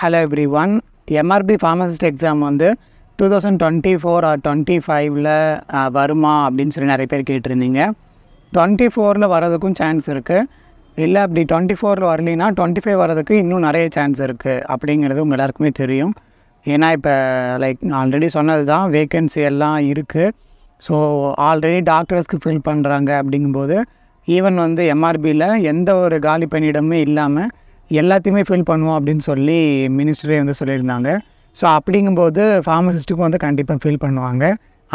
hello everyone MRB pharmacist exam வந்து two thousand twenty four or twenty ஃபைவ்ல வருமா அப்படின்னு சொல்லி நிறைய பேர் கேட்டிருந்தீங்க டுவெண்ட்டி ஃபோரில் வரதுக்கும் சான்ஸ் இருக்குது இல்லை அப்படி டுவெண்ட்டி ஃபோரில் வரலைன்னா டுவெண்ட்டி ஃபைவ் வரதுக்கு இன்னும் நிறைய சான்ஸ் இருக்குது அப்படிங்கிறது உங்கள் எல்லாருக்குமே தெரியும் ஏன்னா இப்போ லைக் ஆல்ரெடி சொன்னது தான் வேக்கன்சி எல்லாம் இருக்குது ஸோ ஆல்ரெடி டாக்டர்ஸ்க்கு ஃபில் பண்ணுறாங்க அப்படிங்கும்போது ஈவன் வந்து எம்ஆர்பியில் எந்த ஒரு காலி பணியிடமும் இல்லாமல் எல்லாத்தையுமே ஃபில் பண்ணுவோம் அப்படின்னு சொல்லி மினிஸ்டரே வந்து சொல்லியிருந்தாங்க ஸோ அப்படிங்கும்போது ஃபார்மசிஸ்ட்டுக்கும் வந்து கண்டிப்பாக ஃபில் பண்ணுவாங்க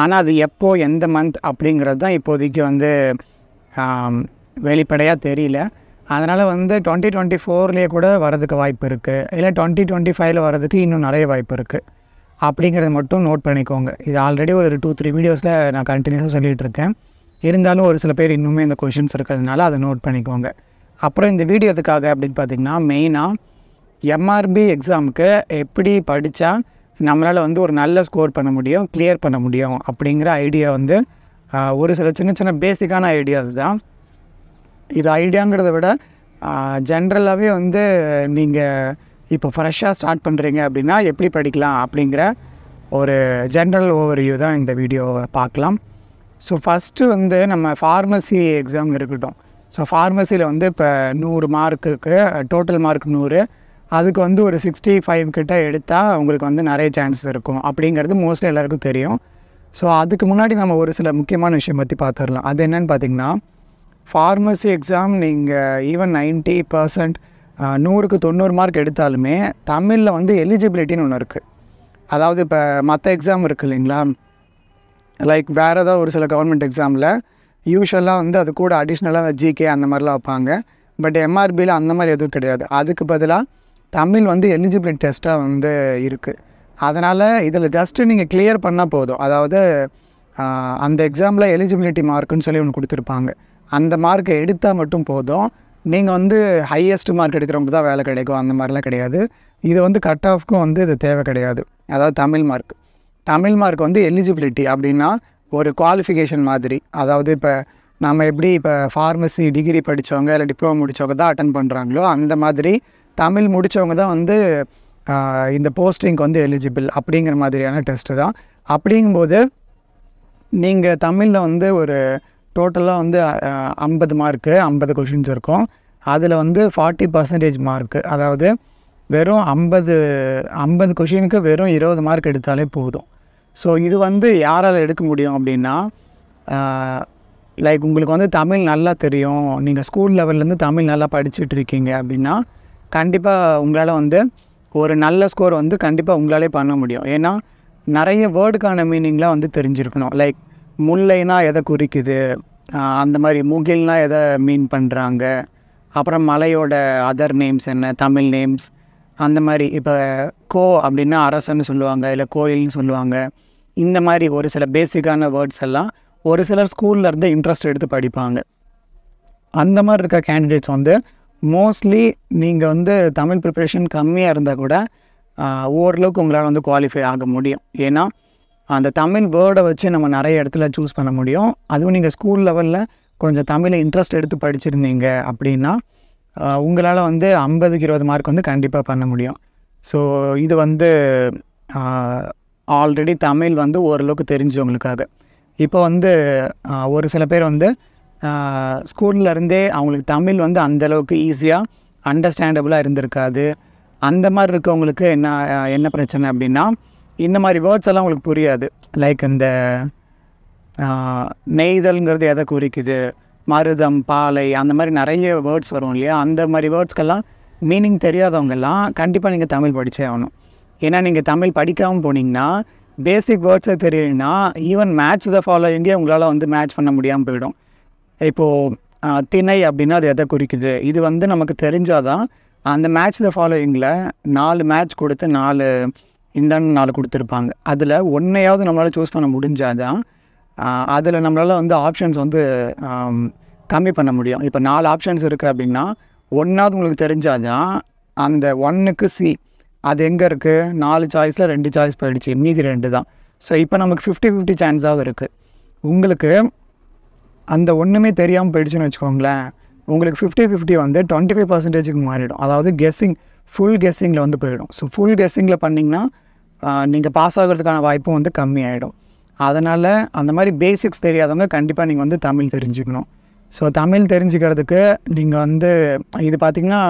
ஆனால் அது எப்போது எந்த மந்த் அப்படிங்கிறது தான் இப்போதைக்கு வந்து வெளிப்படையாக தெரியல அதனால் வந்து டுவெண்ட்டி டுவெண்ட்டி ஃபோர்லேயே கூட வரதுக்கு வாய்ப்பு இருக்குது இல்லை டுவெண்ட்டி டுவெண்ட்டி ஃபைவ்ல வரதுக்கு இன்னும் நிறைய வாய்ப்பு இருக்குது அப்படிங்கிறத மட்டும் நோட் பண்ணிக்கோங்க இது ஆல்ரெடி ஒரு டூ த்ரீ வீடியோஸில் நான் கண்டினியூஸாக சொல்லிகிட்டு இருக்கேன் இருந்தாலும் ஒரு சில பேர் இன்னுமே இந்த கொஷின்ஸ் இருக்கிறதுனால அதை நோட் பண்ணிக்கோங்க அப்புறம் இந்த வீடியோ எதுக்காக அப்படின்னு பார்த்திங்கன்னா மெயினாக எம்ஆர்பி எக்ஸாமுக்கு எப்படி படித்தா நம்மளால் வந்து ஒரு நல்ல ஸ்கோர் பண்ண முடியும் கிளியர் பண்ண முடியும் அப்படிங்கிற ஐடியா வந்து ஒரு சில சின்ன சின்ன பேசிக்கான ஐடியாஸ் தான் இது ஐடியாங்கிறத விட ஜென்ரலாகவே வந்து நீங்கள் இப்போ ஃப்ரெஷ்ஷாக ஸ்டார்ட் பண்ணுறீங்க அப்படின்னா எப்படி படிக்கலாம் அப்படிங்கிற ஒரு ஜென்ரல் ஓவர்வியூ தான் இந்த வீடியோவை பார்க்கலாம் ஸோ ஃபஸ்ட்டு வந்து நம்ம ஃபார்மசி எக்ஸாம் இருக்கட்டும் ஸோ ஃபார்மசியில் வந்து இப்போ நூறு மார்க்குக்கு டோட்டல் மார்க் நூறு அதுக்கு வந்து ஒரு சிக்ஸ்டி ஃபைவ் கிட்டே எடுத்தால் உங்களுக்கு வந்து நிறைய சான்ஸ் இருக்கும் அப்படிங்கிறது மோஸ்ட்லி எல்லாருக்கும் தெரியும் ஸோ அதுக்கு முன்னாடி நம்ம ஒரு சில முக்கியமான விஷயம் பற்றி பார்த்துடலாம் அது என்னென்னு பார்த்திங்கன்னா ஃபார்மசி எக்ஸாம் நீங்கள் ஈவன் நைன்ட்டி பர்சன்ட் நூறுக்கு தொண்ணூறு மார்க் எடுத்தாலுமே தமிழில் வந்து எலிஜிபிலிட்டின்னு ஒன்று இருக்குது அதாவது இப்போ மற்ற எக்ஸாம் இருக்குது இல்லைங்களா லைக் வேறு ஏதாவது ஒரு சில கவர்மெண்ட் எக்ஸாமில் யூஸ்வலாக வந்து அது கூட அடிஷ்னலாக ஜிகே அந்த மாதிரிலாம் வைப்பாங்க பட் எம்ஆர்பியில் அந்த மாதிரி எதுவும் கிடையாது அதுக்கு பதிலாக தமிழ் வந்து எலிஜிபிலிட்டி டெஸ்ட்டாக வந்து இருக்குது அதனால் இதில் ஜஸ்ட்டு நீங்கள் கிளியர் பண்ணால் போதும் அதாவது அந்த எக்ஸாமில் எலிஜிபிலிட்டி மார்க்குன்னு சொல்லி ஒன்று கொடுத்துருப்பாங்க அந்த மார்க்கை எடுத்தால் மட்டும் போதும் நீங்கள் வந்து ஹையஸ்ட் மார்க் எடுக்கிறவங்க தான் வேலை கிடைக்கும் அந்த மாதிரிலாம் கிடையாது இது வந்து கட் ஆஃப்க்கும் வந்து இது தேவை கிடையாது அதாவது தமிழ் மார்க் தமிழ் மார்க் வந்து எலிஜிபிலிட்டி அப்படின்னா ஒரு குவாலிஃபிகேஷன் மாதிரி அதாவது இப்போ நம்ம எப்படி இப்போ ஃபார்மசி டிகிரி படித்தவங்க இல்லை டிப்ளமோ முடித்தவங்க தான் அட்டன் பண்ணுறாங்களோ அந்த மாதிரி தமிழ் முடித்தவங்க தான் வந்து இந்த போஸ்டிங்க்கு வந்து எலிஜிபிள் அப்படிங்கிற மாதிரியான டெஸ்ட்டு தான் அப்படிங்கும்போது நீங்கள் தமிழில் வந்து ஒரு டோட்டலாக வந்து ஐம்பது மார்க்கு ஐம்பது கொஷின்ஸ் இருக்கும் அதில் வந்து ஃபார்ட்டி பர்சன்டேஜ் மார்க்கு அதாவது வெறும் ஐம்பது ஐம்பது கொஷினுக்கு வெறும் இருபது மார்க் எடுத்தாலே போதும் ஸோ இது வந்து யாரால் எடுக்க முடியும் அப்படின்னா லைக் உங்களுக்கு வந்து தமிழ் நல்லா தெரியும் நீங்கள் ஸ்கூல் லெவல்லேருந்து தமிழ் நல்லா படிச்சுட்டு இருக்கீங்க அப்படின்னா கண்டிப்பாக உங்களால் வந்து ஒரு நல்ல ஸ்கோர் வந்து கண்டிப்பாக உங்களாலே பண்ண முடியும் ஏன்னா நிறைய வேர்டுக்கான மீனிங்லாம் வந்து தெரிஞ்சிருக்கணும் லைக் முல்லைனா எதை குறிக்குது அந்த மாதிரி முகில்னால் எதை மீன் பண்ணுறாங்க அப்புறம் மலையோட அதர் நேம்ஸ் என்ன தமிழ் நேம்ஸ் அந்த மாதிரி இப்போ கோ அப்படின்னா அரசன்னு சொல்லுவாங்க இல்லை கோயில்னு சொல்லுவாங்க இந்த மாதிரி ஒரு சில பேசிக்கான வேர்ட்ஸ் எல்லாம் ஒரு சிலர் ஸ்கூலில் இருந்து இன்ட்ரெஸ்ட் எடுத்து படிப்பாங்க அந்த மாதிரி இருக்க கேண்டிடேட்ஸ் வந்து மோஸ்ட்லி நீங்கள் வந்து தமிழ் ப்ரிப்ரேஷன் கம்மியாக இருந்தால் கூட ஓரளவுக்கு உங்களால் வந்து குவாலிஃபை ஆக முடியும் ஏன்னா அந்த தமிழ் வேர்டை வச்சு நம்ம நிறைய இடத்துல சூஸ் பண்ண முடியும் அதுவும் நீங்கள் ஸ்கூல் லெவலில் கொஞ்சம் தமிழை இன்ட்ரெஸ்ட் எடுத்து படிச்சிருந்தீங்க அப்படின்னா உங்களால் வந்து ஐம்பதுக்கு இருபது மார்க் வந்து கண்டிப்பாக பண்ண முடியும் ஸோ இது வந்து ஆல்ரெடி தமிழ் வந்து ஓரளவுக்கு தெரிஞ்சவங்களுக்காக இப்போ வந்து ஒரு சில பேர் வந்து ஸ்கூல்லேருந்தே அவங்களுக்கு தமிழ் வந்து அந்தளவுக்கு ஈஸியாக அண்டர்ஸ்டாண்டபுளாக இருந்திருக்காது அந்த மாதிரி இருக்கவங்களுக்கு என்ன என்ன பிரச்சனை அப்படின்னா இந்த மாதிரி வேர்ட்ஸ் எல்லாம் அவங்களுக்கு புரியாது லைக் இந்த நெய்தல்ங்கிறது எதை குறிக்குது மருதம் பாலை அந்த மாதிரி நிறைய வேர்ட்ஸ் வரும் இல்லையா அந்த மாதிரி வேர்ட்ஸ்க்கெல்லாம் மீனிங் தெரியாதவங்கெல்லாம் கண்டிப்பாக நீங்கள் தமிழ் படித்தே ஆகணும் ஏன்னா நீங்கள் தமிழ் படிக்காமல் போனீங்கன்னா பேசிக் வேர்ட்ஸை தெரியலனா ஈவன் மேட்ச் த ஃபாலோயிங்கே உங்களால் வந்து மேட்ச் பண்ண முடியாமல் போயிடும் இப்போது திணை அப்படின்னா அது எதை குறிக்குது இது வந்து நமக்கு தெரிஞ்சாதான் அந்த மேட்ச் த ஃபாலோயிங்கில் நாலு மேட்ச் கொடுத்து நாலு இந்தாண்டு நாலு கொடுத்துருப்பாங்க அதில் ஒன்றையாவது நம்மளால் சூஸ் பண்ண முடிஞ்சாதான் அதில் நம்மளால் வந்து ஆப்ஷன்ஸ் வந்து கம்மி பண்ண முடியும் இப்போ நாலு ஆப்ஷன்ஸ் இருக்குது அப்படின்னா ஒன்றாவது உங்களுக்கு தெரிஞ்சாதான் அந்த ஒன்றுக்கு சி அது எங்கே இருக்குது நாலு சாய்ஸில் ரெண்டு சாய்ஸ் போயிடுச்சு மீதி ரெண்டு தான் ஸோ இப்போ நமக்கு ஃபிஃப்டி ஃபிஃப்டி சான்ஸாவது இருக்குது உங்களுக்கு அந்த ஒன்றுமே தெரியாமல் போயிடுச்சுன்னு வச்சுக்கோங்களேன் உங்களுக்கு ஃபிஃப்டி ஃபிஃப்டி வந்து டுவெண்ட்டி ஃபைவ் பர்சன்டேஜுக்கு மாறிடும் அதாவது கெஸ்ஸிங் ஃபுல் கெஸ்ஸிங்கில் வந்து போயிடும் ஸோ ஃபுல் கெஸ்ஸிங்கில் பண்ணிங்கன்னா நீங்கள் பாஸ் ஆகிறதுக்கான வாய்ப்பும் வந்து கம்மியாயிடும் அதனால் அந்த மாதிரி பேசிக்ஸ் தெரியாதவங்க கண்டிப்பாக நீங்கள் வந்து தமிழ் தெரிஞ்சுக்கணும் ஸோ தமிழ் தெரிஞ்சுக்கிறதுக்கு நீங்கள் வந்து இது பார்த்திங்கன்னா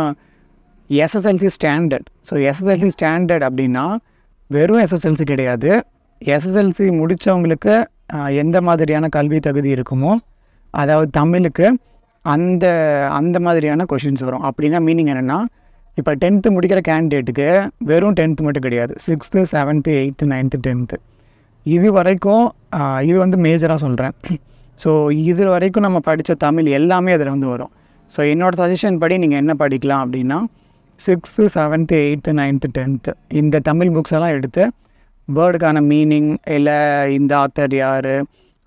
SSLC standard so SSLC standard அப்படின்னா வெறும் எஸ்எஸ்எல்சி கிடையாது எஸ்எஸ்எல்சி முடித்தவங்களுக்கு எந்த மாதிரியான கல்வி தகுதி இருக்குமோ அதாவது தமிழுக்கு அந்த அந்த மாதிரியான கொஷின்ஸ் வரும் அப்படின்னா மீனிங் என்னென்னா இப்போ டென்த்து முடிக்கிற கேண்டிடேட்டுக்கு வெறும் டென்த்து மட்டும் கிடையாது sixth seventh eighth ninth tenth இது வரைக்கும் இது வந்து மேஜராக சொல்கிறேன் ஸோ இது வரைக்கும் நம்ம படித்த தமிழ் எல்லாமே அதில் வந்து வரும் ஸோ என்னோடய சஜஷன் படி நீங்கள் என்ன படிக்கலாம் அப்படின்னா sixth seventh eighth ninth tenth இந்த தமிழ் புக்ஸ் எல்லாம் எடுத்து வேர்டுக்கான மீனிங் இல்லை இந்த ஆத்தர் யார்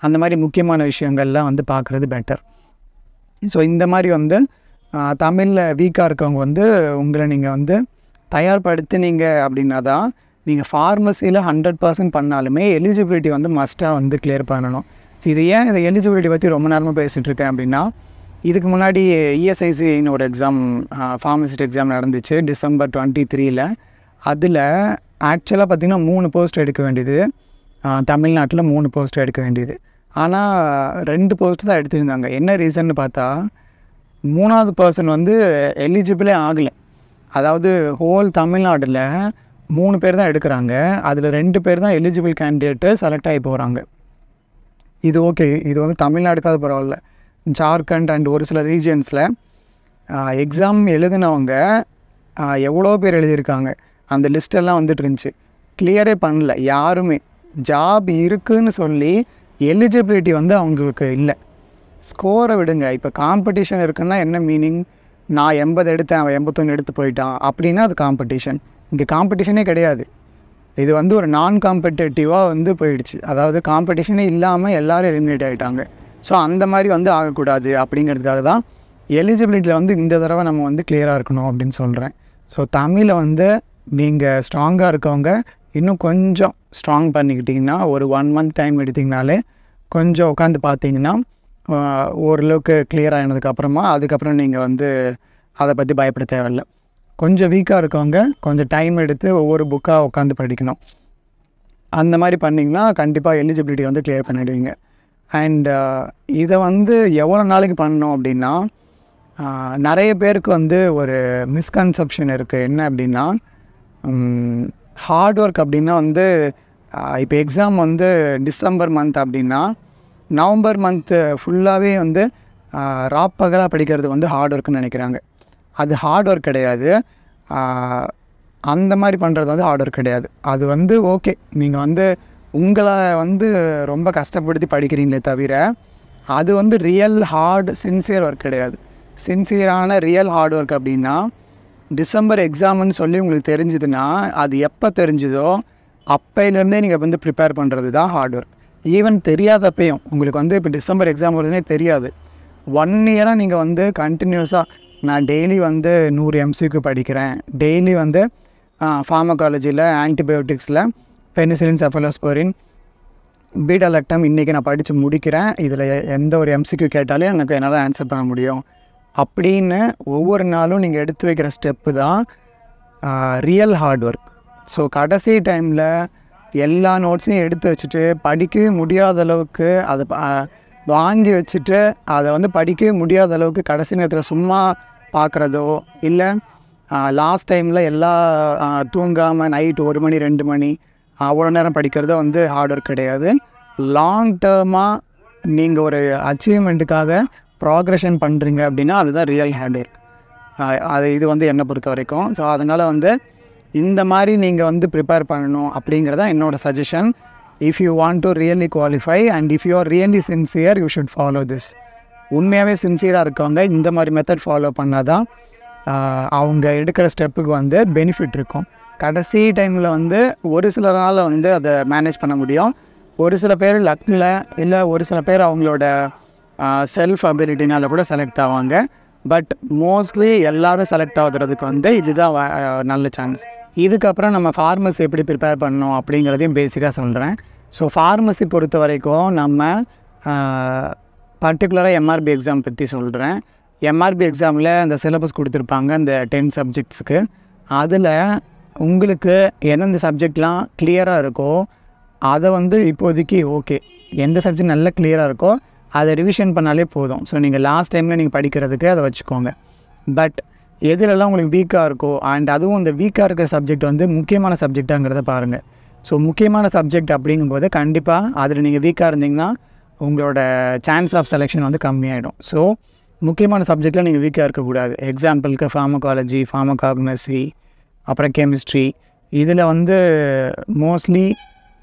அந்த மாதிரி முக்கியமான விஷயங்கள்லாம் வந்து பார்க்குறது பெட்டர் ஸோ இந்த மாதிரி வந்து தமிழில் வீக்காக இருக்கவங்க வந்து உங்களை நீங்கள் வந்து தயார்படுத்தினீங்க அப்படின்னா தான் நீங்கள் ஃபார்மசியில் ஹண்ட்ரட் பர்சன்ட் பண்ணாலுமே எலிஜிபிலிட்டி வந்து மஸ்ட்டாக வந்து கிளியர் பண்ணணும் இது ஏன் இந்த எலிஜிபிலிட்டி பற்றி ரொம்ப நேரமாக பேசிகிட்டு இருக்கேன் அப்படின்னா இதுக்கு முன்னாடி இஎஸ்ஐசின்னு e ஒரு எக்ஸாம் ஃபார்மசிஸ்ட் எக்ஸாம் நடந்துச்சு டிசம்பர் டுவெண்ட்டி த்ரீல அதில் ஆக்சுவலாக பார்த்திங்கன்னா மூணு போஸ்ட் எடுக்க வேண்டியது தமிழ்நாட்டில் மூணு போஸ்ட் எடுக்க வேண்டியது ஆனால் ரெண்டு போஸ்ட் தான் எடுத்திருந்தாங்க என்ன ரீசன் பார்த்தா மூணாவது பர்சன் வந்து எலிஜிபிளே ஆகலை அதாவது ஹோல் தமிழ்நாட்டில் மூணு பேர் தான் எடுக்கிறாங்க அதில் ரெண்டு பேர் தான் எலிஜிபிள் கேண்டிடேட்டு செலக்ட் ஆகி போகிறாங்க இது ஓகே இது வந்து தமிழ்நாடுக்காவது பரவாயில்ல ஜார்க்கண்ட் அண்ட் ஒரு சில ரீஜன்ஸில் எக்ஸாம் எழுதினவங்க எவ்வளோ பேர் எழுதியிருக்காங்க அந்த லிஸ்டெல்லாம் வந்துட்டு இருந்துச்சு கிளியரே பண்ணல யாருமே ஜாப் இருக்குதுன்னு சொல்லி எலிஜிபிலிட்டி வந்து அவங்களுக்கு இல்லை ஸ்கோரை விடுங்க இப்போ காம்படிஷன் இருக்குன்னா என்ன மீனிங் நான் எண்பது எடுத்தேன் அவன் எண்பத்தொன்று எடுத்து போயிட்டான் அப்படின்னா அது காம்படிஷன் இங்கே காம்படிஷனே கிடையாது இது வந்து ஒரு நான் காம்படேட்டிவாக வந்து போயிடுச்சு அதாவது காம்படிஷனே இல்லாமல் எல்லோரும் எலிமினேட் ஆகிட்டாங்க ஸோ அந்த மாதிரி வந்து ஆகக்கூடாது அப்படிங்கிறதுக்காக தான் எலிஜிபிலிட்டியில் வந்து இந்த தடவை நம்ம வந்து கிளியராக இருக்கணும் அப்படின்னு சொல்கிறேன் ஸோ தமிழை வந்து நீங்கள் ஸ்ட்ராங்காக இருக்கவங்க இன்னும் கொஞ்சம் ஸ்ட்ராங் பண்ணிக்கிட்டிங்கன்னா ஒரு ஒன் மந்த் டைம் எடுத்திங்கனாலே கொஞ்சம் உட்காந்து பார்த்தீங்கன்னா ஓரளவுக்கு கிளியர் ஆகினதுக்கப்புறமா அதுக்கப்புறம் நீங்கள் வந்து அதை பற்றி பயப்பட தேவையில்லை கொஞ்சம் வீக்காக இருக்கவங்க கொஞ்சம் டைம் எடுத்து ஒவ்வொரு புக்காக உட்காந்து படிக்கணும் அந்த மாதிரி பண்ணிங்கன்னா கண்டிப்பாக எலிஜிபிலிட்டி வந்து கிளியர் பண்ணிவிடுவீங்க அண்டு uh, இதை வந்து எவ்வளோ நாளைக்கு பண்ணணும் அப்படின்னா நிறைய பேருக்கு வந்து ஒரு மிஸ்கன்செப்ஷன் இருக்குது என்ன அப்படின்னா ஹார்ட் ஒர்க் அப்படின்னா வந்து இப்போ எக்ஸாம் வந்து டிசம்பர் மந்த் அப்படின்னா நவம்பர் மந்த்து ஃபுல்லாகவே வந்து ராப்பகலாக படிக்கிறது வந்து ஹார்ட் ஒர்க்குன்னு நினைக்கிறாங்க அது ஹார்ட் ஒர்க் கிடையாது அந்த மாதிரி பண்ணுறது வந்து ஹார்ட் ஒர்க் கிடையாது அது வந்து ஓகே நீங்கள் வந்து உங்களை வந்து ரொம்ப கஷ்டப்படுத்தி படிக்கிறீங்களே தவிர அது வந்து ரியல் ஹார்ட் சின்சியர் ஒர்க் கிடையாது சின்சியரான ரியல் ஹார்ட் ஒர்க் அப்படின்னா டிசம்பர் எக்ஸாம்னு சொல்லி உங்களுக்கு தெரிஞ்சதுன்னா அது எப்போ தெரிஞ்சுதோ அப்பையிலேருந்தே நீங்கள் வந்து ப்ரிப்பேர் பண்ணுறது தான் ஹார்ட் ஒர்க் ஈவன் தெரியாதப்பையும் உங்களுக்கு வந்து இப்போ டிசம்பர் எக்ஸாம் வருதுனே தெரியாது ஒன் இயராக நீங்கள் வந்து கண்டினியூஸாக நான் டெய்லி வந்து நூறு எம்சிக்கு படிக்கிறேன் டெய்லி வந்து ஃபார்மகாலஜியில் ஆன்டிபயோட்டிக்ஸில் பெனிசிலின் செஃபலோஸ்போரின் பீட்டா லெக்டம் இன்றைக்கி நான் படித்து முடிக்கிறேன் இதில் எந்த ஒரு எம்சிக்யூ கேட்டாலும் எனக்கு என்னால் ஆன்சர் பண்ண முடியும் அப்படின்னு ஒவ்வொரு நாளும் நீங்கள் எடுத்து வைக்கிற ஸ்டெப்பு தான் ரியல் ஹார்ட் ஒர்க் ஸோ கடைசி டைமில் எல்லா நோட்ஸையும் எடுத்து வச்சுட்டு படிக்கவே முடியாத அளவுக்கு அதை வாங்கி வச்சுட்டு அதை வந்து படிக்கவே முடியாத அளவுக்கு கடைசி நேரத்தில் சும்மா பார்க்குறதோ இல்லை லாஸ்ட் டைமில் எல்லா தூங்காமல் நைட் ஒரு மணி ரெண்டு மணி அவ்வளோ நேரம் படிக்கிறது வந்து ஹார்ட் ஒர்க் கிடையாது லாங் டேர்மாக நீங்கள் ஒரு அச்சீவ்மெண்ட்டுக்காக ப்ராக்ரெஷன் பண்ணுறீங்க அப்படின்னா அதுதான் ரியல் ஹேண்ட் ஒர்க் அது இது வந்து என்னை பொறுத்த வரைக்கும் ஸோ அதனால் வந்து இந்த மாதிரி நீங்கள் வந்து ப்ரிப்பேர் பண்ணணும் அப்படிங்கிறதா என்னோடய suggestion if you want to really qualify and if you are really sincere you should follow this உண்மையாகவே சின்சியராக இருக்கவங்க இந்த மாதிரி மெத்தட் ஃபாலோ பண்ணால் தான் அவங்க எடுக்கிற ஸ்டெப்புக்கு வந்து பெனிஃபிட் இருக்கும் கடைசி டைமில் வந்து ஒரு சிலரால் வந்து அதை மேனேஜ் பண்ண முடியும் ஒரு சில பேர் லக்கில் இல்லை ஒரு சில பேர் அவங்களோட செல்ஃப் அபிலிட்டினால் கூட செலக்ட் ஆவாங்க பட் மோஸ்ட்லி எல்லோரும் செலக்ட் ஆகுறதுக்கு வந்து இதுதான் நல்ல சான்ஸ் இதுக்கப்புறம் நம்ம ஃபார்மஸி எப்படி ப்ரிப்பேர் பண்ணணும் அப்படிங்கிறதையும் பேசிக்காக சொல்கிறேன் ஸோ ஃபார்மசி பொறுத்த வரைக்கும் நம்ம பர்டிகுலராக எம்ஆர்பி எக்ஸாம் பற்றி சொல்கிறேன் எம்ஆர்பி எக்ஸாமில் அந்த சிலபஸ் கொடுத்துருப்பாங்க அந்த டென் சப்ஜெக்ட்ஸுக்கு அதில் உங்களுக்கு எந்தெந்த சப்ஜெக்ட்லாம் கிளியராக இருக்கோ அதை வந்து இப்போதைக்கு ஓகே எந்த சப்ஜெக்ட் நல்லா கிளியராக இருக்கோ அதை ரிவிஷன் பண்ணாலே போதும் ஸோ நீங்கள் லாஸ்ட் டைமில் நீங்கள் படிக்கிறதுக்கு அதை வச்சுக்கோங்க பட் எதுலெல்லாம் உங்களுக்கு வீக்காக இருக்கோ அண்ட் அதுவும் இந்த வீக்காக இருக்கிற சப்ஜெக்ட் வந்து முக்கியமான சப்ஜெக்டாங்கிறத பாருங்கள் ஸோ முக்கியமான சப்ஜெக்ட் அப்படிங்கும்போது கண்டிப்பாக அதில் நீங்கள் வீக்காக இருந்தீங்கன்னா உங்களோட சான்ஸ் ஆஃப் செலெக்ஷன் வந்து கம்மியாயிடும் ஸோ முக்கியமான சப்ஜெக்டில் நீங்கள் வீக்காக இருக்கக்கூடாது எக்ஸாம்பிளுக்கு ஃபார்மகாலஜி ஃபார்மகாக்னசி அப்புறம் கெமிஸ்ட்ரி இதில் வந்து மோஸ்ட்லி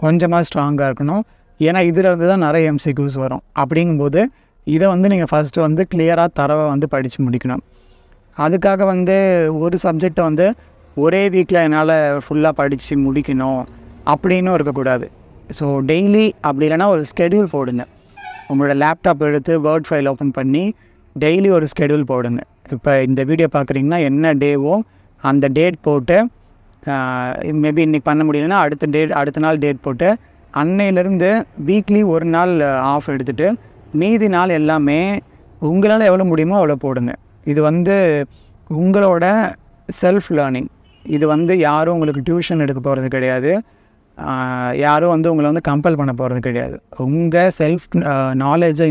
கொஞ்சமாக ஸ்ட்ராங்காக இருக்கணும் ஏன்னா இருந்து தான் நிறைய எம்சிக்யூஸ் வரும் அப்படிங்கும்போது இதை வந்து நீங்கள் ஃபஸ்ட்டு வந்து கிளியராக தரவை வந்து படித்து முடிக்கணும் அதுக்காக வந்து ஒரு சப்ஜெக்டை வந்து ஒரே வீக்கில் என்னால் ஃபுல்லாக படித்து முடிக்கணும் அப்படின்னு இருக்கக்கூடாது ஸோ டெய்லி அப்படி இல்லைனா ஒரு ஸ்கெடியூல் போடுங்க உங்களோட லேப்டாப் எடுத்து வேர்ட் ஃபைல் ஓப்பன் பண்ணி டெய்லி ஒரு ஸ்கெடியூல் போடுங்க இப்போ இந்த வீடியோ பார்க்குறீங்கன்னா என்ன டேவோ அந்த டேட் போட்டு மேபி இன்றைக்கி பண்ண முடியலைன்னா அடுத்த டேட் அடுத்த நாள் டேட் போட்டு அன்னையிலேருந்து வீக்லி ஒரு நாள் ஆஃப் எடுத்துகிட்டு மீதி நாள் எல்லாமே உங்களால் எவ்வளோ முடியுமோ அவ்வளோ போடுங்க இது வந்து உங்களோட செல்ஃப் லேர்னிங் இது வந்து யாரும் உங்களுக்கு டியூஷன் எடுக்க போகிறது கிடையாது யாரும் வந்து உங்களை வந்து கம்பல் பண்ண போகிறது கிடையாது உங்கள் செல்ஃப் நாலேஜை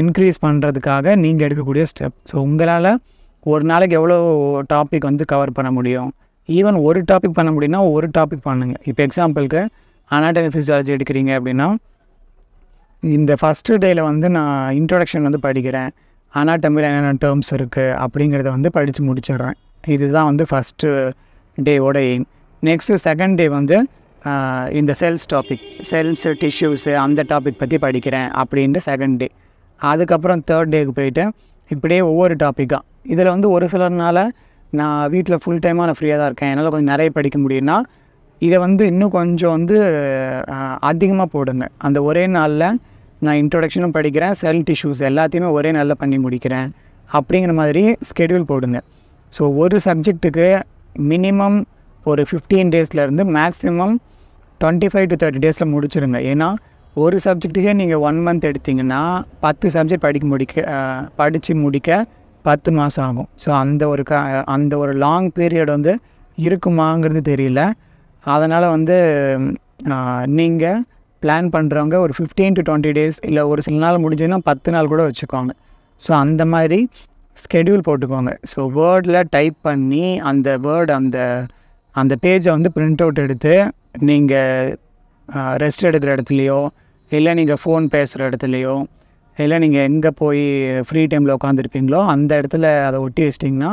இன்க்ரீஸ் பண்ணுறதுக்காக நீங்கள் எடுக்கக்கூடிய ஸ்டெப் ஸோ உங்களால் ஒரு நாளைக்கு எவ்வளோ டாபிக் வந்து கவர் பண்ண முடியும் ஈவன் ஒரு டாபிக் பண்ண முடியும்னா ஒரு டாபிக் பண்ணுங்கள் இப்போ எக்ஸாம்பிளுக்கு அனாட்டமி ஃபிசியாலஜி எடுக்கிறீங்க அப்படின்னா இந்த ஃபஸ்ட்டு டேயில் வந்து நான் இன்ட்ரொடக்ஷன் வந்து படிக்கிறேன் அனாட்டமியில் என்னென்ன டேர்ம்ஸ் இருக்குது அப்படிங்கிறத வந்து படித்து முடிச்சிடுறேன் இதுதான் வந்து ஃபஸ்ட்டு டேவோட எய்ம் நெக்ஸ்ட்டு செகண்ட் டே வந்து இந்த செல்ஸ் டாபிக் செல்ஸு டிஷ்யூஸு அந்த டாபிக் பற்றி படிக்கிறேன் அப்படின்ட்டு செகண்ட் டே அதுக்கப்புறம் தேர்ட் டேக்கு போயிட்டு இப்படியே ஒவ்வொரு டாப்பிக்காக இதில் வந்து ஒரு சிலர்னால் நான் வீட்டில் ஃபுல் டைமாக நான் ஃப்ரீயாக தான் இருக்கேன் என்னால் கொஞ்சம் நிறைய படிக்க முடியும்னா இதை வந்து இன்னும் கொஞ்சம் வந்து அதிகமாக போடுங்க அந்த ஒரே நாளில் நான் இன்ட்ரொடக்ஷனும் படிக்கிறேன் செல் டிஷ்யூஸ் எல்லாத்தையுமே ஒரே நாளில் பண்ணி முடிக்கிறேன் அப்படிங்கிற மாதிரி ஸ்கெடியூல் போடுங்க ஸோ ஒரு சப்ஜெக்ட்டுக்கு மினிமம் ஒரு ஃபிஃப்டீன் டேஸ்லேருந்து maximum twenty five to thirty டேஸில் முடிச்சுருங்க ஏன்னா ஒரு சப்ஜெக்ட்டுக்கே நீங்கள் ஒன் மந்த் எடுத்திங்கன்னா பத்து சப்ஜெக்ட் படிக்க முடிக்க படித்து முடிக்க பத்து மாதம் ஆகும் ஸோ அந்த ஒரு க அந்த ஒரு லாங் பீரியட் வந்து இருக்குமாங்கிறது தெரியல அதனால் வந்து நீங்கள் பிளான் பண்ணுறவங்க ஒரு ஃபிஃப்டீன் டு டுவெண்ட்டி டேஸ் இல்லை ஒரு சில நாள் முடிஞ்சதுன்னா பத்து நாள் கூட வச்சுக்கோங்க ஸோ அந்த மாதிரி ஸ்கெடியூல் போட்டுக்கோங்க ஸோ வேர்டில் டைப் பண்ணி அந்த வேர்டு அந்த அந்த பேஜை வந்து ப்ரிண்ட் அவுட் எடுத்து நீங்கள் ரெஸ்ட் எடுக்கிற இடத்துலையோ இல்லை நீங்கள் ஃபோன் பேசுகிற இடத்துலையோ இல்லை நீங்கள் எங்கே போய் ஃப்ரீ டைமில் உட்காந்துருப்பீங்களோ அந்த இடத்துல அதை ஒட்டி வச்சிட்டிங்கன்னா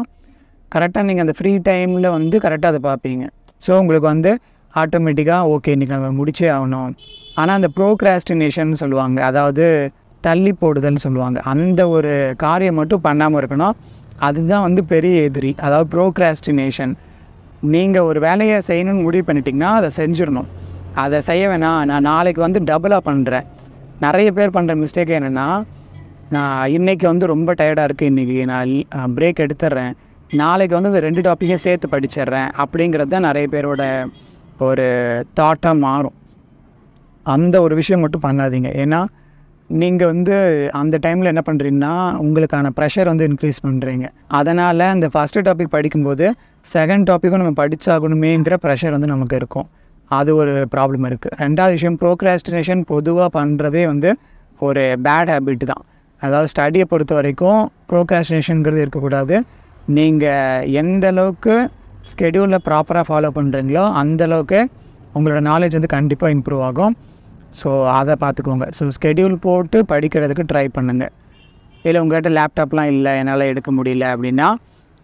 கரெக்டாக நீங்கள் அந்த ஃப்ரீ டைமில் வந்து கரெக்டாக அதை பார்ப்பீங்க ஸோ உங்களுக்கு வந்து ஆட்டோமேட்டிக்காக ஓகே இன்றைக்கி நம்ம முடிச்சே ஆகணும் ஆனால் அந்த ப்ரோக்ராஸ்டினேஷன் சொல்லுவாங்க அதாவது தள்ளி போடுதல்னு சொல்லுவாங்க அந்த ஒரு காரியம் மட்டும் பண்ணாமல் இருக்கணும் அதுதான் வந்து பெரிய எதிரி அதாவது ப்ரோக்ராஸ்டினேஷன் நீங்கள் ஒரு வேலையை செய்யணும்னு முடிவு பண்ணிட்டிங்கன்னா அதை செஞ்சிடணும் அதை செய்ய வேணாம் நான் நாளைக்கு வந்து டபுளாக பண்ணுறேன் நிறைய பேர் பண்ணுற மிஸ்டேக் என்னென்னா நான் இன்றைக்கி வந்து ரொம்ப டயர்டாக இருக்குது இன்றைக்கி நான் பிரேக் எடுத்துட்றேன் நாளைக்கு வந்து இந்த ரெண்டு டாப்பிக்கையும் சேர்த்து படிச்சிடுறேன் அப்படிங்கிறது தான் நிறைய பேரோட ஒரு தாட்டாக மாறும் அந்த ஒரு விஷயம் மட்டும் பண்ணாதீங்க ஏன்னா நீங்கள் வந்து அந்த டைமில் என்ன பண்ணுறீங்கன்னா உங்களுக்கான ப்ரெஷர் வந்து இன்க்ரீஸ் பண்ணுறீங்க அதனால் அந்த ஃபஸ்ட்டு டாபிக் படிக்கும்போது செகண்ட் டாப்பிக்கும் நம்ம படித்தாகணுமேங்கிற ப்ரெஷர் வந்து நமக்கு இருக்கும் அது ஒரு ப்ராப்ளம் இருக்குது ரெண்டாவது விஷயம் ப்ரோக்ராஸ்டினேஷன் பொதுவாக பண்ணுறதே வந்து ஒரு பேட் ஹேபிட் தான் அதாவது ஸ்டடியை பொறுத்த வரைக்கும் ப்ரோக்ராஸ்டினேஷனுங்கிறது இருக்கக்கூடாது நீங்கள் எந்த அளவுக்கு ஸ்கெடியூலில் ப்ராப்பராக ஃபாலோ பண்ணுறீங்களோ அந்தளவுக்கு உங்களோட நாலேஜ் வந்து கண்டிப்பாக இம்ப்ரூவ் ஆகும் ஸோ அதை பார்த்துக்கோங்க ஸோ ஸ்கெடியூல் போட்டு படிக்கிறதுக்கு ட்ரை பண்ணுங்கள் இல்லை உங்கள்கிட்ட லேப்டாப்லாம் இல்லை என்னால் எடுக்க முடியல அப்படின்னா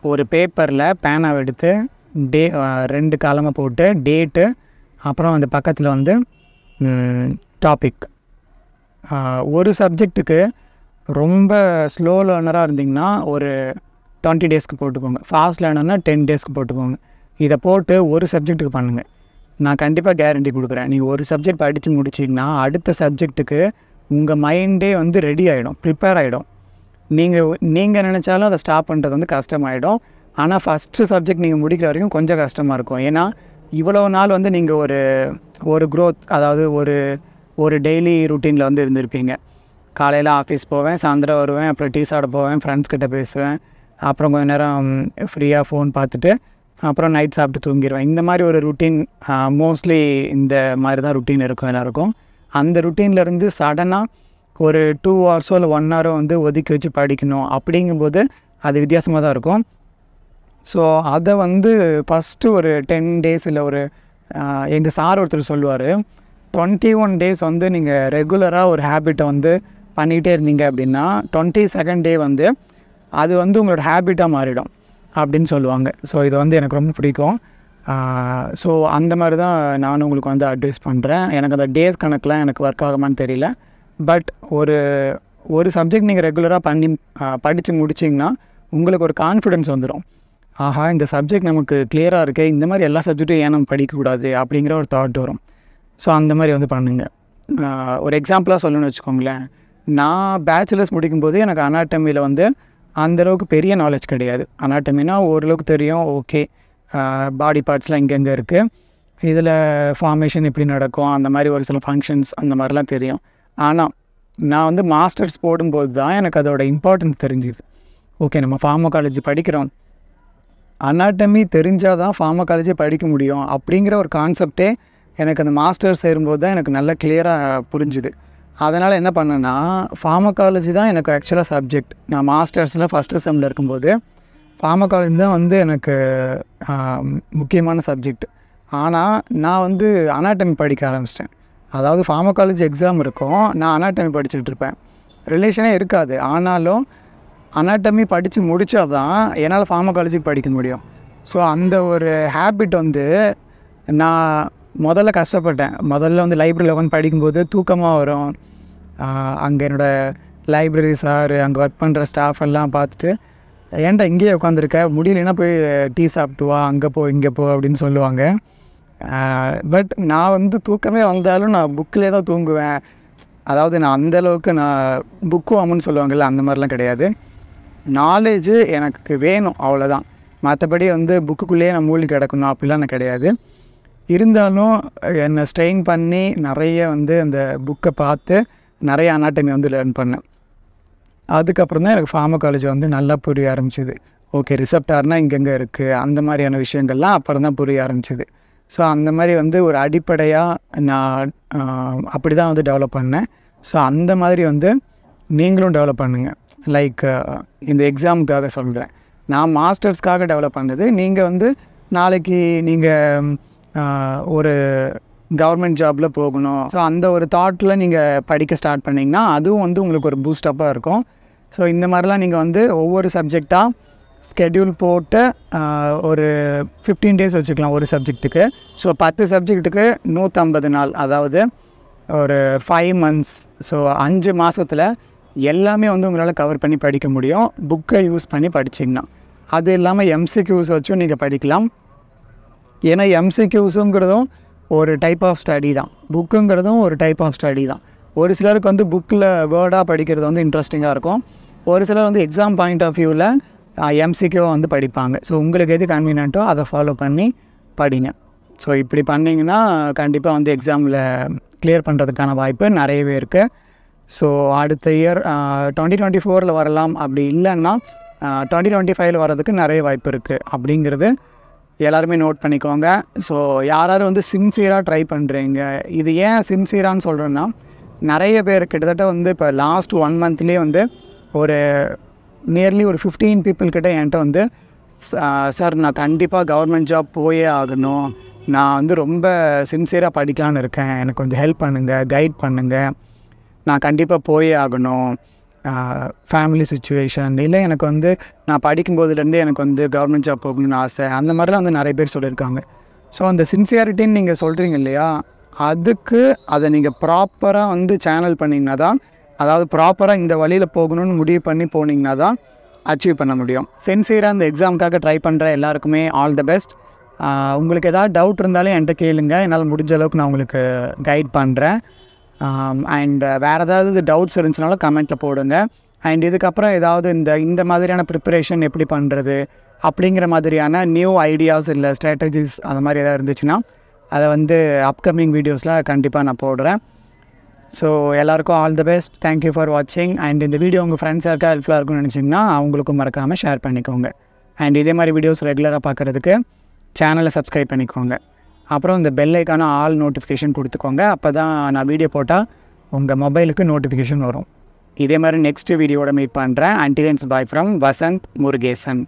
ஒரு பேப்பரில் பேனாவை எடுத்து டே ரெண்டு காலமாக போட்டு டேட்டு அப்புறம் அந்த பக்கத்தில் வந்து டாபிக் ஒரு சப்ஜெக்ட்டுக்கு ரொம்ப ஸ்லோ லேர்னராக இருந்திங்கன்னா ஒரு டுவெண்ட்டி டேஸ்க்கு போட்டுக்கோங்க ஃபாஸ்ட் லேர்னர்னால் டென் டேஸ்க்கு போட்டுக்கோங்க இதை போட்டு ஒரு சப்ஜெக்ட்டுக்கு பண்ணுங்கள் நான் கண்டிப்பாக கேரண்டி கொடுக்குறேன் நீங்கள் ஒரு சப்ஜெக்ட் படித்து முடிச்சிங்கன்னா அடுத்த சப்ஜெக்ட்டுக்கு உங்கள் மைண்டே வந்து ரெடி ஆகிடும் ப்ரிப்பேர் ஆகிடும் நீங்கள் நீங்கள் நினச்சாலும் அதை ஸ்டாப் பண்ணுறது வந்து கஷ்டமாயிடும் ஆனால் ஃபஸ்ட்டு சப்ஜெக்ட் நீங்கள் முடிக்கிற வரைக்கும் கொஞ்சம் கஷ்டமாக இருக்கும் ஏன்னா இவ்வளோ நாள் வந்து நீங்கள் ஒரு ஒரு க்ரோத் அதாவது ஒரு ஒரு டெய்லி ருட்டீனில் வந்து இருந்திருப்பீங்க காலையில் ஆஃபீஸ் போவேன் சாயந்தரம் வருவேன் அப்புறம் டீ சாப்பிட போவேன் ஃப்ரெண்ட்ஸ் கிட்ட பேசுவேன் அப்புறம் கொஞ்ச நேரம் ஃப்ரீயாக ஃபோன் பார்த்துட்டு அப்புறம் நைட் சாப்பிட்டு தூங்கிடுவேன் இந்த மாதிரி ஒரு ருட்டீன் மோஸ்ட்லி இந்த மாதிரி தான் ருட்டீன் இருக்கும் எல்லாருக்கும் அந்த ருட்டீன்லேருந்து சடனாக ஒரு டூ ஹவர்ஸோ இல்லை ஒன் ஹவரோ வந்து ஒதுக்கி வச்சு படிக்கணும் அப்படிங்கும்போது அது வித்தியாசமாக தான் இருக்கும் ஸோ அதை வந்து ஃபஸ்ட்டு ஒரு டென் டேஸ் இல்லை ஒரு எங்கள் சார் ஒருத்தர் சொல்லுவார் டுவெண்ட்டி ஒன் டேஸ் வந்து நீங்கள் ரெகுலராக ஒரு ஹேபிட்டை வந்து பண்ணிகிட்டே இருந்தீங்க அப்படின்னா டுவெண்ட்டி செகண்ட் டே வந்து அது வந்து உங்களோட ஹேபிட்டாக மாறிடும் அப்படின்னு சொல்லுவாங்க ஸோ இது வந்து எனக்கு ரொம்ப பிடிக்கும் ஸோ அந்த மாதிரி தான் நானும் உங்களுக்கு வந்து அட்வைஸ் பண்ணுறேன் எனக்கு அந்த டேஸ் கணக்கெலாம் எனக்கு ஒர்க் ஆகுமான்னு தெரியல பட் ஒரு ஒரு சப்ஜெக்ட் நீங்கள் ரெகுலராக பண்ணி படித்து முடிச்சிங்கன்னா உங்களுக்கு ஒரு கான்ஃபிடென்ஸ் வந்துடும் ஆஹா இந்த சப்ஜெக்ட் நமக்கு கிளியராக இருக்குது இந்த மாதிரி எல்லா சப்ஜெக்ட்டும் ஏன் நம்ம படிக்கக்கூடாது அப்படிங்கிற ஒரு தாட் வரும் ஸோ அந்த மாதிரி வந்து பண்ணுங்கள் ஒரு எக்ஸாம்பிளாக சொல்லணும்னு வச்சுக்கோங்களேன் நான் பேச்சுலர்ஸ் முடிக்கும்போது எனக்கு அனாட்டமியில் வந்து அந்தளவுக்கு பெரிய நாலேஜ் கிடையாது அனாட்டமினா ஓரளவுக்கு தெரியும் ஓகே பாடி பார்ட்ஸ்லாம் இங்கெங்கே இருக்குது இதில் ஃபார்மேஷன் எப்படி நடக்கும் அந்த மாதிரி ஒரு சில ஃபங்க்ஷன்ஸ் அந்த மாதிரிலாம் தெரியும் ஆனால் நான் வந்து மாஸ்டர்ஸ் போடும்போது தான் எனக்கு அதோட இம்பார்ட்டன்ஸ் தெரிஞ்சுது ஓகே நம்ம ஃபார்மோ காலேஜ் படிக்கிறோம் அனாட்டமி தெரிஞ்சால் தான் ஃபார்மகாலஜி படிக்க முடியும் அப்படிங்கிற ஒரு கான்செப்டே எனக்கு அந்த மாஸ்டர்ஸ் சேரும்போது தான் எனக்கு நல்லா கிளியராக புரிஞ்சுது அதனால் என்ன பண்ணேன்னா ஃபார்மகாலஜி தான் எனக்கு ஆக்சுவலாக சப்ஜெக்ட் நான் மாஸ்டர்ஸில் ஃபஸ்ட்டு செம்மில் இருக்கும்போது ஃபார்மகாலஜி தான் வந்து எனக்கு முக்கியமான சப்ஜெக்ட் ஆனால் நான் வந்து அனாட்டமி படிக்க ஆரம்பிச்சிட்டேன் அதாவது ஃபார்மகாலஜி எக்ஸாம் இருக்கும் நான் அனாட்டமி படிச்சுட்டு இருப்பேன் ரிலேஷனே இருக்காது ஆனாலும் அனாட்டமி படித்து முடித்தா தான் என்னால் ஃபார்மகாலஜிக்கு படிக்க முடியும் ஸோ அந்த ஒரு ஹேபிட் வந்து நான் முதல்ல கஷ்டப்பட்டேன் முதல்ல வந்து லைப்ரரியில் உட்காந்து படிக்கும்போது தூக்கமாக வரும் அங்கே என்னோடய லைப்ரரி சார் அங்கே ஒர்க் பண்ணுற ஸ்டாஃப் எல்லாம் பார்த்துட்டு ஏன்டா இங்கேயே உட்காந்துருக்க முடியலன்னா போய் டீ சாப்பிட்டு வா அங்கே போ இங்கே போ அப்படின்னு சொல்லுவாங்க பட் நான் வந்து தூக்கமே வந்தாலும் நான் புக்கிலே தான் தூங்குவேன் அதாவது நான் அந்தளவுக்கு நான் புக்கு வாங்கன்னு சொல்லுவாங்கள்ல அந்த மாதிரிலாம் கிடையாது நாலேஜு எனக்கு வேணும் அவ்வளோதான் மற்றபடி வந்து புக்குக்குள்ளேயே நான் மூழ்கி கிடக்கணும் அப்படிலாம் எனக்கு கிடையாது இருந்தாலும் என்னை ஸ்ட்ரெயின் பண்ணி நிறைய வந்து அந்த புக்கை பார்த்து நிறைய அனாட்டமி வந்து லேர்ன் பண்ணேன் அதுக்கப்புறம் தான் எனக்கு ஃபார்மா காலேஜ் வந்து நல்லா புரிய ஆரம்பிச்சிது ஓகே ரிசப்டார்னால் இங்கெங்கே இருக்குது அந்த மாதிரியான விஷயங்கள்லாம் அப்புறம் தான் புரிய ஆரம்பிச்சிது ஸோ அந்த மாதிரி வந்து ஒரு அடிப்படையாக நான் அப்படி தான் வந்து டெவலப் பண்ணேன் ஸோ அந்த மாதிரி வந்து நீங்களும் டெவலப் பண்ணுங்கள் லைக் uh, இந்த எக்ஸாமுக்காக சொல்கிறேன் நான் மாஸ்டர்ஸ்க்காக டெவலப் பண்ணுறது நீங்கள் வந்து நாளைக்கு நீங்கள் ஒரு கவர்மெண்ட் ஜாபில் போகணும் ஸோ அந்த ஒரு தாட்டில் நீங்கள் படிக்க ஸ்டார்ட் பண்ணிங்கன்னா அதுவும் வந்து உங்களுக்கு ஒரு பூஸ்டப்பாக இருக்கும் ஸோ இந்த மாதிரிலாம் நீங்கள் வந்து ஒவ்வொரு சப்ஜெக்டாக ஸ்கெடியூல் போட்டு ஒரு ஃபிஃப்டீன் டேஸ் வச்சுக்கலாம் ஒரு சப்ஜெக்ட்டுக்கு ஸோ பத்து சப்ஜெக்ட்டுக்கு நூற்றம்பது நாள் அதாவது ஒரு ஃபைவ் மந்த்ஸ் ஸோ அஞ்சு மாதத்தில் எல்லாமே வந்து உங்களால் கவர் பண்ணி படிக்க முடியும் புக்கை யூஸ் பண்ணி படிச்சிங்கன்னா அது இல்லாமல் எம்சிக்யூஸ் வச்சும் நீங்கள் படிக்கலாம் ஏன்னா எம்சிக்யூஸுங்கிறதும் ஒரு டைப் ஆஃப் ஸ்டடி தான் புக்குங்கிறதும் ஒரு டைப் ஆஃப் ஸ்டடி தான் ஒரு சிலருக்கு வந்து புக்கில் வேர்டாக படிக்கிறது வந்து இன்ட்ரெஸ்டிங்காக இருக்கும் ஒரு சிலர் வந்து எக்ஸாம் பாயிண்ட் ஆஃப் வியூவில் எம்சிக்யூவை வந்து படிப்பாங்க ஸோ உங்களுக்கு எது கன்வீனியன்ட்டோ அதை ஃபாலோ பண்ணி படிங்க ஸோ இப்படி பண்ணிங்கன்னா கண்டிப்பாக வந்து எக்ஸாமில் க்ளியர் பண்ணுறதுக்கான வாய்ப்பு நிறையவே இருக்குது ஸோ அடுத்த இயர் டுவெண்ட்டி டுவெண்ட்டி ஃபோரில் வரலாம் அப்படி இல்லைன்னா டுவெண்ட்டி டுவெண்ட்டி ஃபைவ்ல வரதுக்கு நிறைய வாய்ப்பு இருக்குது அப்படிங்கிறது எல்லாருமே நோட் பண்ணிக்கோங்க ஸோ யாராரும் வந்து சின்சியராக ட்ரை பண்ணுறீங்க இது ஏன் சின்சியரான்னு சொல்கிறேன்னா நிறைய பேர் கிட்டத்தட்ட வந்து இப்போ லாஸ்ட் ஒன் மந்த்லேயே வந்து ஒரு நியர்லி ஒரு ஃபிஃப்டீன் பீப்புள் கிட்ட என்கிட்ட வந்து சார் நான் கண்டிப்பாக கவர்மெண்ட் ஜாப் போயே ஆகணும் நான் வந்து ரொம்ப சின்சியராக படிக்கலான்னு இருக்கேன் எனக்கு கொஞ்சம் ஹெல்ப் பண்ணுங்கள் கைட் பண்ணுங்கள் நான் கண்டிப்பாக போயே ஆகணும் ஃபேமிலி சுச்சுவேஷன் இல்லை எனக்கு வந்து நான் படிக்கும்போதுலேருந்தே எனக்கு வந்து கவர்மெண்ட் ஜாப் போகணும்னு ஆசை அந்த மாதிரிலாம் வந்து நிறைய பேர் சொல்லியிருக்காங்க ஸோ அந்த சின்சியாரிட்டின்னு நீங்கள் சொல்கிறீங்க இல்லையா அதுக்கு அதை நீங்கள் ப்ராப்பராக வந்து சேனல் பண்ணிங்கன்னா தான் அதாவது ப்ராப்பராக இந்த வழியில் போகணும்னு முடிவு பண்ணி போனீங்கன்னா தான் அச்சீவ் பண்ண முடியும் சின்சியராக அந்த எக்ஸாமுக்காக ட்ரை பண்ணுற எல்லாருக்குமே ஆல் த பெஸ்ட் உங்களுக்கு எதாவது டவுட் இருந்தாலும் என்கிட்ட கேளுங்க என்னால் முடிஞ்ச அளவுக்கு நான் உங்களுக்கு கைட் பண்ணுறேன் அண்ட் uh, வேறு ஏதாவது இது டவுட்ஸ் இருந்துச்சுனாலும் கமெண்ட்டில் போடுங்க அண்ட் இதுக்கப்புறம் ஏதாவது இந்த இந்த மாதிரியான ப்ரிப்பரேஷன் எப்படி பண்ணுறது அப்படிங்கிற மாதிரியான நியூ ஐடியாஸ் இல்லை ஸ்ட்ராட்டஜிஸ் அந்த மாதிரி எதாவது இருந்துச்சுன்னா அதை வந்து அப்கமிங் வீடியோஸில் கண்டிப்பாக நான் போடுறேன் ஸோ எல்லாருக்கும் all the best thank you for வாட்சிங் அண்ட் இந்த வீடியோ உங்கள் ஃப்ரெண்ட்ஸ் யாருக்கா ஹெல்ப்ஃபுல்லாக இருக்கும்னு நினச்சிங்கன்னா அவங்களுக்கும் மறக்காமல் ஷேர் பண்ணிக்கோங்க அண்ட் இதே மாதிரி வீடியோஸ் ரெகுலராக பார்க்குறதுக்கு சேனலை சப்ஸ்கிரைப் பண்ணிக்கோங்க அப்புறம் இந்த பெல்லைக்கான ஆல் நோட்டிஃபிகேஷன் கொடுத்துக்கோங்க அப்போ தான் நான் வீடியோ போட்டால் உங்கள் மொபைலுக்கு நோட்டிஃபிகேஷன் வரும் இதே மாதிரி நெக்ஸ்ட் வீடியோட மீட் பண்ணுறேன் and bye from Vasanth Murugesan